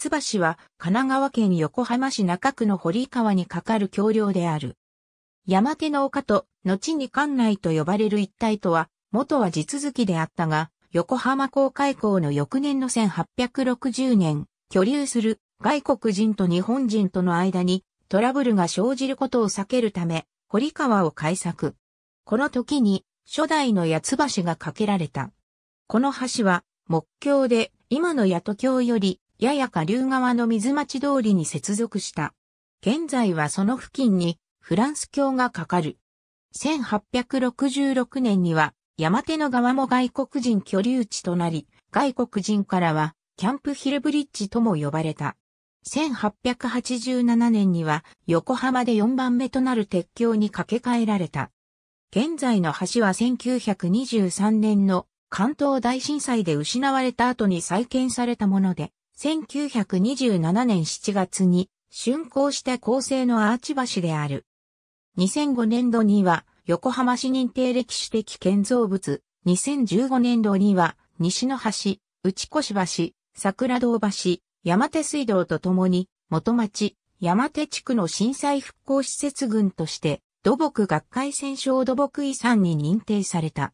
津橋は神奈川県横浜市中区の堀川に架かる橋梁である。山手の丘と、後に館内と呼ばれる一帯とは、元は地続きであったが、横浜港開港の翌年の1860年、居留する外国人と日本人との間にトラブルが生じることを避けるため、堀川を改作。この時に初代の八橋が架けられた。この橋は木橋で今の八戸橋よりやや下流側の水町通りに接続した。現在はその付近にフランス橋がかかる。1866年には山手の側も外国人居留地となり、外国人からはキャンプヒルブリッジとも呼ばれた。1887年には横浜で4番目となる鉄橋に架け替えられた。現在の橋は1923年の関東大震災で失われた後に再建されたもので、1927年7月に竣工した構成のアーチ橋である。2005年度には横浜市認定歴史的建造物、2015年度には西の橋、内越橋、桜堂橋、山手水道とともに元町、山手地区の震災復興施設群として土木学会戦勝土木遺産に認定された。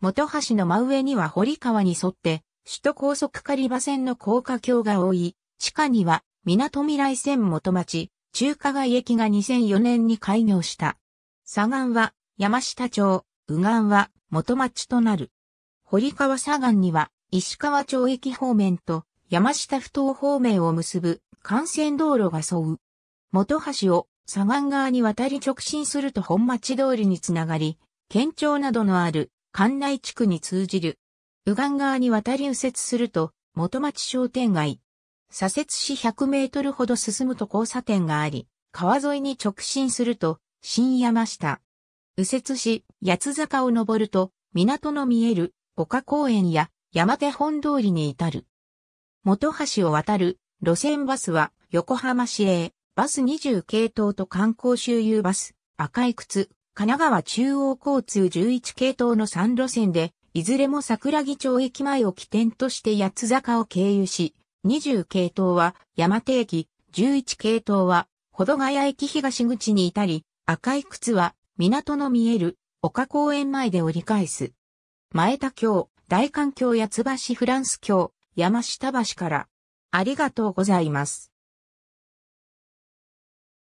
元橋の真上には堀川に沿って首都高速狩場線の高架橋が多い、地下には、港未来線元町、中華街駅が2004年に開業した。左岸は、山下町、右岸は、元町となる。堀川左岸には、石川町駅方面と、山下不島方面を結ぶ、幹線道路が沿う。元橋を、左岸側に渡り直進すると本町通りにつながり、県庁などのある、関内地区に通じる右岸側に渡り右折すると、元町商店街。左折し100メートルほど進むと交差点があり、川沿いに直進すると、新山下。右折し、八坂を登ると、港の見える丘公園や山手本通りに至る。元橋を渡る路線バスは横浜市営バス20系統と観光周遊バス赤い靴神奈川中央交通11系統の3路線でいずれも桜木町駅前を起点として八つ坂を経由し、20系統は山手駅、11系統は保土ヶ谷駅東口に至り、赤い靴は港の見える丘公園前で折り返す。前田橋、大環橋八橋フランス橋、山下橋から。ありがとうございます。